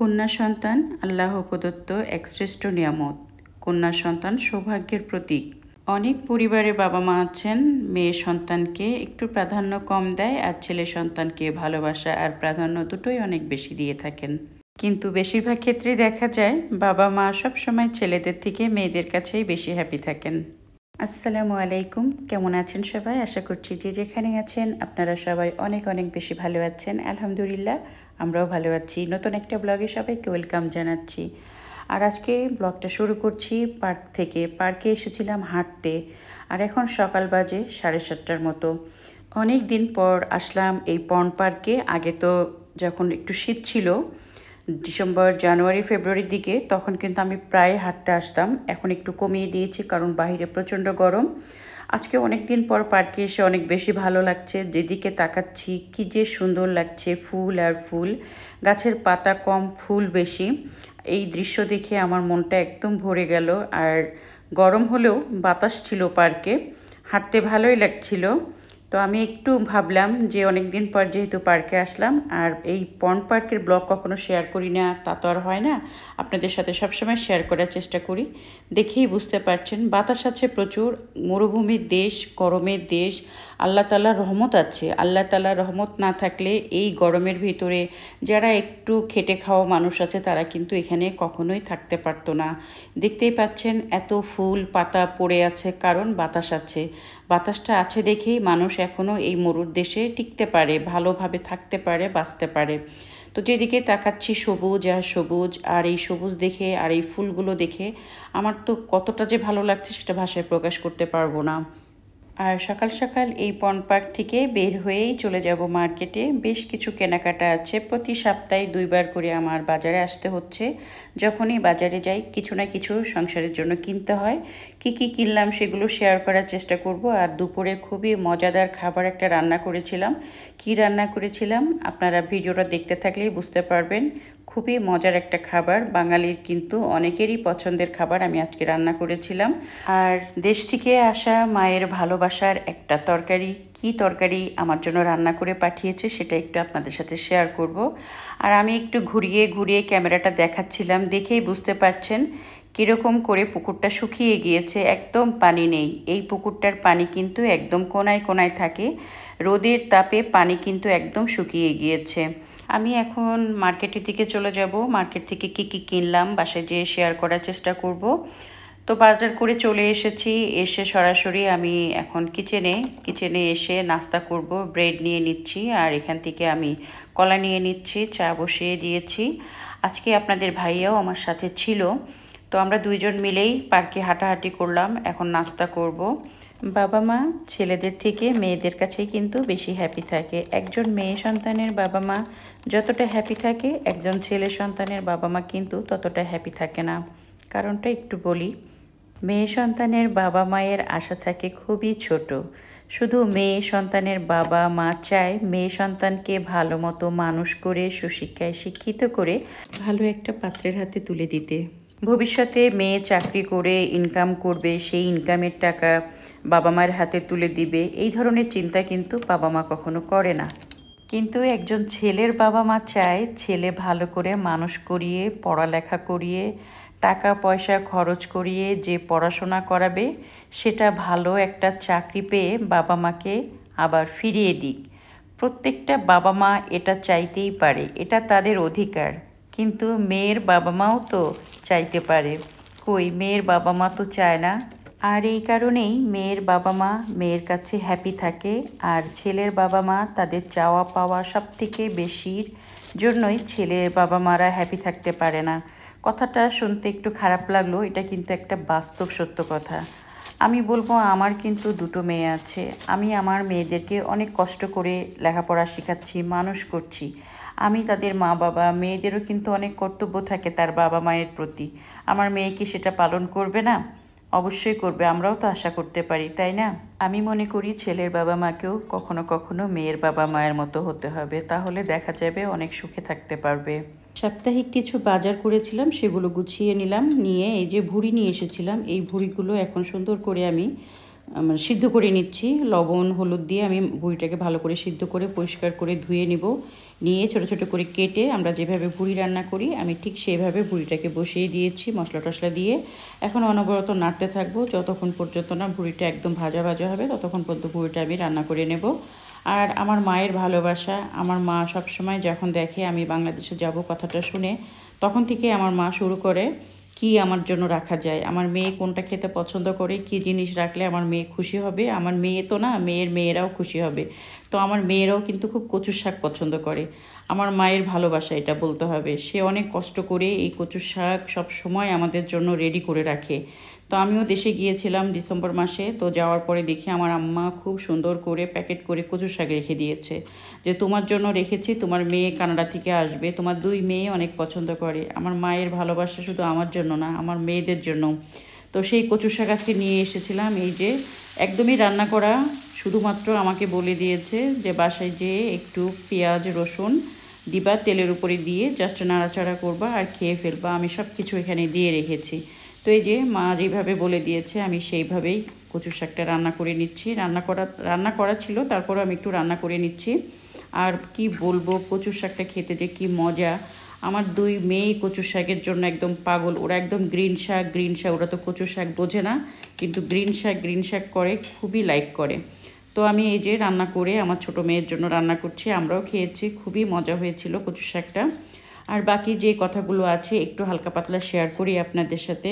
কন্যা সন্তান আল্লাহ প্রদত্ত এক শ্রেষ্ঠ নিয়ামত কন্যা সন্তান সৌভাগ্যের প্রতীক অনেক পরিবারে বাবা মা আছেন মেয়ে সন্তানকে একটু প্রাধান্য কম দেয় আর ছেলে সন্তানকে ভালোবাসা আর প্রাধান্য দুটোই অনেক বেশি দিয়ে থাকেন কিন্তু বেশিরভাগ ক্ষেত্রেই দেখা যায় বাবা মা সবসময় ছেলেদের থেকে মেয়েদের কাছেই বেশি হ্যাপি থাকেন আসসালামু আলাইকুম কেমন আছেন সবাই আশা করছি যে যেখানে আছেন আপনারা সবাই অনেক অনেক বেশি ভালো আছেন আলহামদুলিল্লাহ আমরাও ভালো আছি নতুন একটা ব্লগে সবাইকে ওয়েলকাম জানাচ্ছি আর আজকে ব্লগটা শুরু করছি পার্ক থেকে পার্কে এসেছিলাম হাঁটতে আর এখন সকাল বাজে সাড়ে সাতটার মতো অনেক দিন পর আসলাম এই পন পার্কে আগে তো যখন একটু শীত ছিল ডিসেম্বর জানুয়ারি ফেব্রুয়ারির দিকে তখন কিন্তু আমি প্রায় হাঁটতে আসতাম এখন একটু কমিয়ে দিয়েছি কারণ বাহিরে প্রচণ্ড গরম আজকে অনেক দিন পর পার্কে এসে অনেক বেশি ভালো লাগছে যেদিকে তাকাচ্ছি কি যে সুন্দর লাগছে ফুল আর ফুল গাছের পাতা কম ফুল বেশি এই দৃশ্য দেখে আমার মনটা একদম ভরে গেল আর গরম হলেও বাতাস ছিল পার্কে হাঁটতে ভালোই লাগছিল তো আমি একটু ভাবলাম যে অনেক দিন পর যেহেতু পার্কে আসলাম আর এই পন্ড পার্কের ব্লগ কখনো শেয়ার করি না তা তো আর হয় না আপনাদের সাথে সবসময় শেয়ার করার চেষ্টা করি দেখেই বুঝতে পারছেন বাতাস আছে প্রচুর মরুভূমির দেশ গরমের দেশ আল্লাহ তালার রহমত আছে আল্লাহ তালার রহমত না থাকলে এই গরমের ভিতরে যারা একটু খেটে খাওয়া মানুষ আছে তারা কিন্তু এখানে কখনোই থাকতে পারতো না দেখতেই পাচ্ছেন এত ফুল পাতা পড়ে আছে কারণ বাতাস আছে বাতাসটা আছে দেখেই মানুষ এখনও এই মরুর দেশে টিকতে পারে ভালোভাবে থাকতে পারে বাঁচতে পারে তো যেদিকে তাকাচ্ছি সবুজ আর সবুজ আর এই সবুজ দেখে আর এই ফুলগুলো দেখে আমার তো কতটা যে ভালো লাগছে সেটা ভাষায় প্রকাশ করতে পারবো না আর সকাল সকাল এই পন পার্ক থেকে বের হয়েই চলে যাব মার্কেটে বেশ কিছু কেনাকাটা আছে প্রতি সপ্তাহে দুইবার করে আমার বাজারে আসতে হচ্ছে যখনই বাজারে যাই কিছু না কিছু সংসারের জন্য কিনতে হয় কি কি কিনলাম সেগুলো শেয়ার করার চেষ্টা করব আর দুপুরে খুবই মজাদার খাবার একটা রান্না করেছিলাম কি রান্না করেছিলাম আপনারা ভিডিওটা দেখতে থাকলেই বুঝতে পারবেন খুবই মজার একটা খাবার বাঙালির কিন্তু অনেকেরই পছন্দের খাবার আমি আজকে রান্না করেছিলাম আর দেশ থেকে আসা মায়ের ভালোবাসার একটা তরকারি কি তরকারি আমার জন্য রান্না করে পাঠিয়েছে সেটা একটু আপনাদের সাথে শেয়ার করব আর আমি একটু ঘুরিয়ে ঘুরিয়ে ক্যামেরাটা দেখাচ্ছিলাম দেখেই বুঝতে পারছেন কীরকম করে পুকুরটা শুকিয়ে গিয়েছে একদম পানি নেই এই পুকুরটার পানি কিন্তু একদম কোনায় কোনায় থাকে রোদের তাপে পানি কিন্তু একদম শুকিয়ে গিয়েছে আমি এখন মার্কেটের দিকে চলে যাব মার্কেট থেকে কি কি কিনলাম বাসায় যেয়ে শেয়ার করার চেষ্টা করব তো বাজার করে চলে এসেছি এসে সরাসরি আমি এখন কিচেনে কিচেনে এসে নাস্তা করব ব্রেড নিয়ে নিচ্ছি আর এখান থেকে আমি কলা নিয়ে নিচ্ছি চা বসিয়ে দিয়েছি আজকে আপনাদের ভাইয়াও আমার সাথে ছিল তো আমরা দুইজন মিলেই পার্কে হাঁটাহাঁটি করলাম এখন নাস্তা করব। বাবা মা ছেলেদের থেকে মেয়েদের কাছেই কিন্তু বেশি হ্যাপি থাকে একজন মেয়ে সন্তানের বাবা মা যতটা হ্যাপি থাকে একজন ছেলে সন্তানের বাবা মা কিন্তু ততটা হ্যাপি থাকে না কারণটা একটু বলি মেয়ে সন্তানের বাবা মায়ের আশা থাকে খুবই ছোট শুধু মেয়ে সন্তানের বাবা মা চায় মেয়ে সন্তানকে ভালো মতো মানুষ করে সুশিক্ষায় শিক্ষিত করে ভালো একটা পাত্রের হাতে তুলে দিতে ভবিষ্যতে মেয়ে চাকরি করে ইনকাম করবে সেই ইনকামের টাকা বাবা মায়ের হাতে তুলে দিবে এই ধরনের চিন্তা কিন্তু বাবা মা কখনো করে না কিন্তু একজন ছেলের বাবা মা চায় ছেলে ভালো করে মানুষ করিয়ে পড়ালেখা করিয়ে টাকা পয়সা খরচ করিয়ে যে পড়াশোনা করাবে সেটা ভালো একটা চাকরি পেয়ে বাবা মাকে আবার ফিরিয়ে দিক প্রত্যেকটা বাবা মা এটা চাইতেই পারে এটা তাদের অধিকার কিন্তু মেয়ের বাবা মাও তো চাইতে পারে কই মেয়ের বাবা মা তো চায় না আর এই কারণেই মেয়ের বাবা মা মেয়ের কাছে হ্যাপি থাকে আর ছেলের বাবা মা তাদের চাওয়া পাওয়া সব থেকে বেশির জন্যই ছেলের বাবা মারা হ্যাপি থাকতে পারে না কথাটা শুনতে একটু খারাপ লাগলো এটা কিন্তু একটা বাস্তব সত্য কথা আমি বলবো আমার কিন্তু দুটো মেয়ে আছে আমি আমার মেয়েদেরকে অনেক কষ্ট করে লেখাপড়া শেখাচ্ছি মানুষ করছি আমি তাদের মা বাবা মেয়েদেরও কিন্তু অনেক কর্তব্য থাকে তার বাবা মায়ের প্রতি আমার মেয়ে কি সেটা পালন করবে না অবশ্যই করবে আমরাও তো আশা করতে পারি তাই না আমি মনে করি ছেলের বাবা মাকেও কখনো কখনো মেয়ের বাবা মায়ের মতো হতে হবে তাহলে দেখা যাবে অনেক সুখে থাকতে পারবে সাপ্তাহিক কিছু বাজার করেছিলাম সেগুলো গুছিয়ে নিলাম নিয়ে এই যে ভুড়ি নিয়ে এসেছিলাম এই ভুড়িগুলো এখন সুন্দর করে আমি মানে সিদ্ধ করে নিচ্ছি লবণ হলুদ দিয়ে আমি ভুঁড়িটাকে ভালো করে সিদ্ধ করে পরিষ্কার করে ধুয়ে নিব নিয়ে ছোট ছোট করে কেটে আমরা যেভাবে ভুড়ি রান্না করি আমি ঠিক সেভাবে ভুড়িটাকে বসিয়ে দিয়েছি মশলা টশলা দিয়ে এখন অনবরত নাড়তে থাকবো যতক্ষণ পর্যন্ত না ভুড়িটা একদম ভাজা ভাজা হবে ততক্ষণ পর্যন্ত ভুড়িটা আমি রান্না করে নেব আর আমার মায়ের ভালোবাসা আমার মা সবসময় যখন দেখে আমি বাংলাদেশে যাব কথাটা শুনে তখন থেকে আমার মা শুরু করে কি আমার জন্য রাখা যায় আমার মেয়ে কোনটা খেতে পছন্দ করে কি জিনিস রাখলে আমার মেয়ে খুশি হবে আমার মেয়ে তো না মেয়ের মেয়েরাও খুশি হবে তো আমার মেয়েরাও কিন্তু খুব কচুর শাক পছন্দ করে আমার মায়ের ভালোবাসা এটা বলতে হবে সে অনেক কষ্ট করে এই কচুর শাক সব সময় আমাদের জন্য রেডি করে রাখে তো আমিও দেশে গিয়েছিলাম ডিসেম্বর মাসে তো যাওয়ার পরে দেখি আমার আম্মা খুব সুন্দর করে প্যাকেট করে কচুর শাক রেখে দিয়েছে যে তোমার জন্য রেখেছি তোমার মেয়ে কানাডা থেকে আসবে তোমার দুই মেয়ে অনেক পছন্দ করে আমার মায়ের ভালোবাসা শুধু আমার জন্য না আমার মেয়েদের জন্য তো সেই কচুর শাক আজকে নিয়ে এসেছিলাম এই যে একদমই রান্না করা শুধুমাত্র আমাকে বলে দিয়েছে যে বাসায় যেয়ে একটু পেঁয়াজ রসুন দিবা তেলের উপরে দিয়ে জাস্ট নাড়াচাড়া করবা আর খেয়ে ফেলবা আমি সব কিছু এখানে দিয়ে রেখেছি তো এই যে মা যেভাবে বলে দিয়েছে আমি সেইভাবেই কচুর শাকটা রান্না করে নিচ্ছি রান্না করা রান্না করা ছিল তারপরে আমি একটু রান্না করে নিচ্ছি আর কি বলবো কচুর শাকটা খেতে যে কি মজা আমার দুই মেয়ে কচুর শাকের জন্য একদম পাগল ওরা একদম গ্রিন শাক গ্রিন শাক ওরা তো কচুর শাক বোঝে না কিন্তু গ্রিন শাক গ্রিন শাক করে খুবই লাইক করে তো আমি এই যে রান্না করে আমার ছোট মেয়ের জন্য রান্না করছি আমরাও খেয়েছি খুবই মজা হয়েছিল কচু শাকটা আর বাকি যে কথাগুলো আছে একটু হালকা পাতলা শেয়ার করি আপনাদের সাথে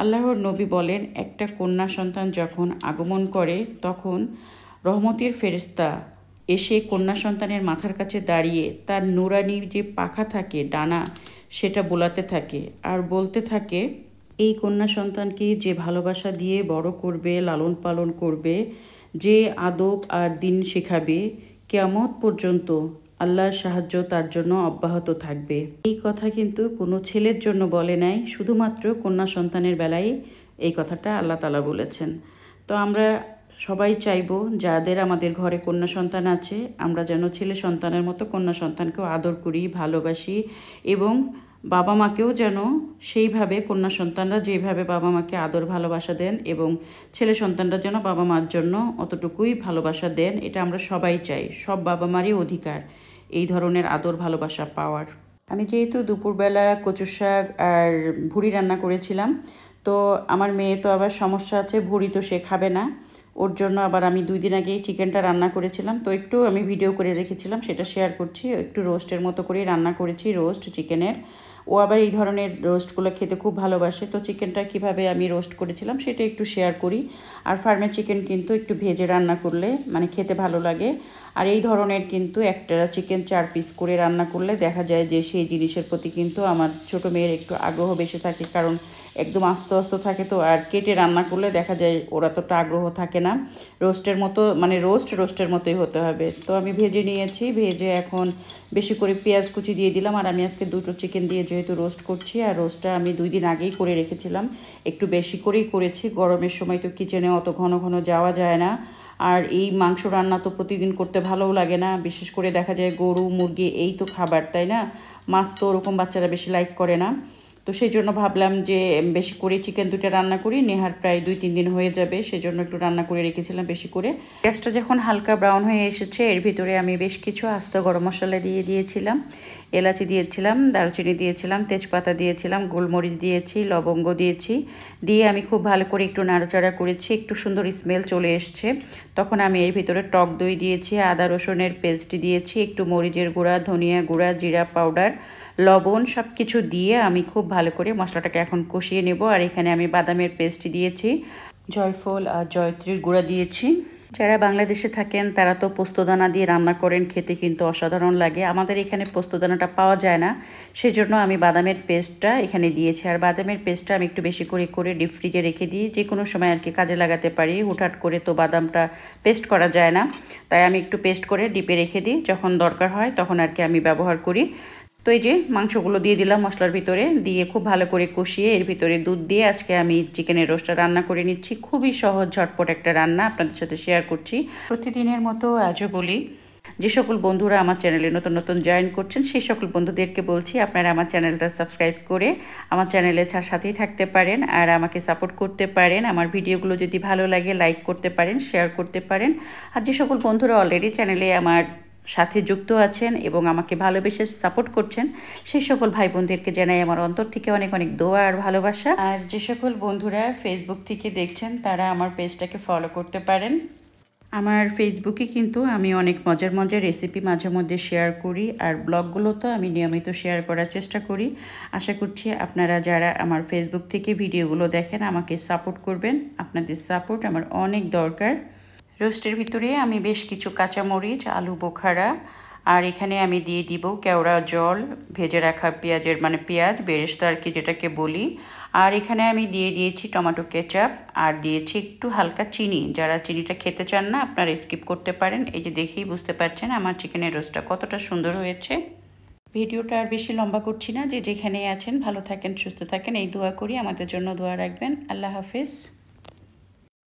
আল্লাহর নবী বলেন একটা কন্যা সন্তান যখন আগমন করে তখন রহমতের ফেরিস্তা এসে কন্যা সন্তানের মাথার কাছে দাঁড়িয়ে তার নোরানি যে পাখা থাকে ডানা সেটা বোলাতে থাকে আর বলতে থাকে এই কন্যা সন্তানকে যে ভালোবাসা দিয়ে বড় করবে লালন পালন করবে যে আদব আর দিন শেখাবে কেয়ামত পর্যন্ত আল্লাহর সাহায্য তার জন্য অব্যাহত থাকবে এই কথা কিন্তু কোনো ছেলের জন্য বলে নাই শুধুমাত্র কন্যা সন্তানের বেলায় এই কথাটা আল্লাহ তালা বলেছেন তো আমরা সবাই চাইব যাদের আমাদের ঘরে কন্যা সন্তান আছে আমরা যেন ছেলে সন্তানের মতো কন্যা সন্তানকেও আদর করি ভালোবাসি এবং বাবা মাকেও যেন সেইভাবে কন্যা সন্তানরা যেভাবে বাবা মাকে আদর ভালোবাসা দেন এবং ছেলে সন্তানরা যেন বাবা মার জন্য অতটুকুই ভালোবাসা দেন এটা আমরা সবাই চাই সব বাবা মারই অধিকার এই ধরনের আদর ভালোবাসা পাওয়ার আমি যেহেতু দুপুরবেলা কচু শাক আর ভুড়ি রান্না করেছিলাম তো আমার মেয়ে তো আবার সমস্যা আছে ভুড়ি তো সে খাবে না ওর জন্য আবার আমি দুই দিন আগেই চিকেনটা রান্না করেছিলাম তো একটু আমি ভিডিও করে রেখেছিলাম সেটা শেয়ার করছি একটু রোস্টের মতো করেই রান্না করেছি রোস্ট চিকেনের ও আবার এই ধরনের রোস্টগুলো খেতে খুব ভালোবাসে তো চিকেনটা কিভাবে আমি রোস্ট করেছিলাম সেটা একটু শেয়ার করি আর ফার্মের চিকেন কিন্তু একটু ভেজে রান্না করলে মানে খেতে ভালো লাগে আর এই ধরনের কিন্তু একটা চিকেন চার পিস করে রান্না করলে দেখা যায় যে সেই জিনিসের প্রতি কিন্তু আমার ছোট মেয়ের একটু আগ্রহ বেশি থাকে কারণ একদম আস্ত আস্ত থাকে তো আর কেটে রান্না করলে দেখা যায় ওরা তোটা আগ্রহ থাকে না রোস্টের মতো মানে রোস্ট রোস্টের মতোই হতে হবে তো আমি ভেজে নিয়েছি ভেজে এখন বেশি করে পেঁয়াজ কুচি দিয়ে দিলাম আর আমি আজকে দুটো চিকেন দিয়ে যেহেতু রোস্ট করছি আর রোস্টটা আমি দুই দিন আগেই করে রেখেছিলাম একটু বেশি করেই করেছি গরমের সময় তো কিচেনে অত ঘন ঘন যাওয়া যায় না আর এই মাংস রান্না তো প্রতিদিন করতে ভালোও লাগে না বিশেষ করে দেখা যায় গরু মুরগি এই তো খাবার তাই না মাছ তো ওরকম বাচ্চারা বেশি লাইক করে না তো সেই জন্য ভাবলাম যে বেশি করে চিকেন দুইটা রান্না করি নেহার প্রায় দুই তিন দিন হয়ে যাবে সেজন্য একটু রান্না করে রেখেছিলাম বেশি করে গ্যাসটা যখন হালকা ব্রাউন হয়ে এসেছে এর ভিতরে আমি বেশ কিছু আস্ত গরম মশলা দিয়ে দিয়েছিলাম এলাচি দিয়েছিলাম দারুচিনি দিয়েছিলাম তেজপাতা দিয়েছিলাম গোলমরিচ দিয়েছি লবঙ্গ দিয়েছি দিয়ে আমি খুব ভালো করে একটু নাড়াচাড়া করেছি একটু সুন্দর স্মেল চলে এসছে তখন আমি এর ভিতরে টক দই দিয়েছি আদা রসুনের পেস্ট দিয়েছি একটু মরিচের গুঁড়া ধনিয়া গুঁড়া জিরা পাউডার লবণ সব কিছু দিয়ে আমি খুব ভালো করে মশলাটাকে এখন কষিয়ে নেব আর এখানে আমি বাদামের পেস্ট দিয়েছি জয়ফল আর জয়ত্রীর গুঁড়া দিয়েছি যারা বাংলাদেশে থাকেন তারা তো পোস্তদানা দিয়ে রান্না করেন খেতে কিন্তু অসাধারণ লাগে আমাদের এখানে পোস্তদানাটা পাওয়া যায় না সেজন্য আমি বাদামের পেস্টটা এখানে দিয়েছি আর বাদামের পেস্টটা আমি একটু বেশি করে করে ডিপ ফ্রিজে রেখে দিই যে কোনো সময় আর কি কাজে লাগাতে পারি হুটহাট করে তো বাদামটা পেস্ট করা যায় না তাই আমি একটু পেস্ট করে ডিপে রেখে দিই যখন দরকার হয় তখন আর কি আমি ব্যবহার করি তো এই যে মাংসগুলো দিয়ে দিলাম মশলার ভিতরে দিয়ে খুব ভালো করে কষিয়ে এর ভিতরে দুধ দিয়ে আজকে আমি চিকেনের রোস্টটা রান্না করে নিচ্ছি খুবই সহজ ঝটপট একটা রান্না আপনাদের সাথে শেয়ার করছি প্রতিদিনের মতো আজও বলি যে সকল বন্ধুরা আমার চ্যানেলে নতুন নতুন জয়েন করছেন সেই সকল বন্ধুদেরকে বলছি আপনারা আমার চ্যানেলটা সাবস্ক্রাইব করে আমার চ্যানেলে সাথেই থাকতে পারেন আর আমাকে সাপোর্ট করতে পারেন আমার ভিডিওগুলো যদি ভালো লাগে লাইক করতে পারেন শেয়ার করতে পারেন আর যে সকল বন্ধুরা অলরেডি চ্যানেলে আমার সাথে যুক্ত আছেন এবং আমাকে ভালোবেসে সাপোর্ট করছেন সেই সকল ভাই বোনদেরকে জানাই আমার অন্তর থেকে অনেক অনেক দোয়া আর ভালোবাসা আর যে সকল বন্ধুরা ফেসবুক থেকে দেখছেন তারা আমার পেজটাকে ফলো করতে পারেন আমার ফেসবুকে কিন্তু আমি অনেক মজার মজার রেসিপি মাঝে মধ্যে শেয়ার করি আর ব্লগগুলো তো আমি নিয়মিত শেয়ার করার চেষ্টা করি আশা করছি আপনারা যারা আমার ফেসবুক থেকে ভিডিওগুলো দেখেন আমাকে সাপোর্ট করবেন আপনাদের সাপোর্ট আমার অনেক দরকার রোস্টের ভিতরে আমি বেশ কিছু কাঁচামরিচ আলু বোখারা আর এখানে আমি দিয়ে দিব কেওড়া জল ভেজে রাখা পেঁয়াজের মানে পেঁয়াজ বেরেস্তা আর কি যেটাকে বলি আর এখানে আমি দিয়ে দিয়েছি টমেটো কেচাপ আর দিয়েছি একটু হালকা চিনি যারা চিনিটা খেতে চান না আপনারা স্কিপ করতে পারেন এই যে দেখেই বুঝতে পারছেন আমার চিকেনের রোস্টটা কতটা সুন্দর হয়েছে ভিডিওটা আর বেশি লম্বা করছি না যে যেখানেই আছেন ভালো থাকেন সুস্থ থাকেন এই দোয়া করি আমাদের জন্য দোয়া রাখবেন আল্লাহ হাফেজ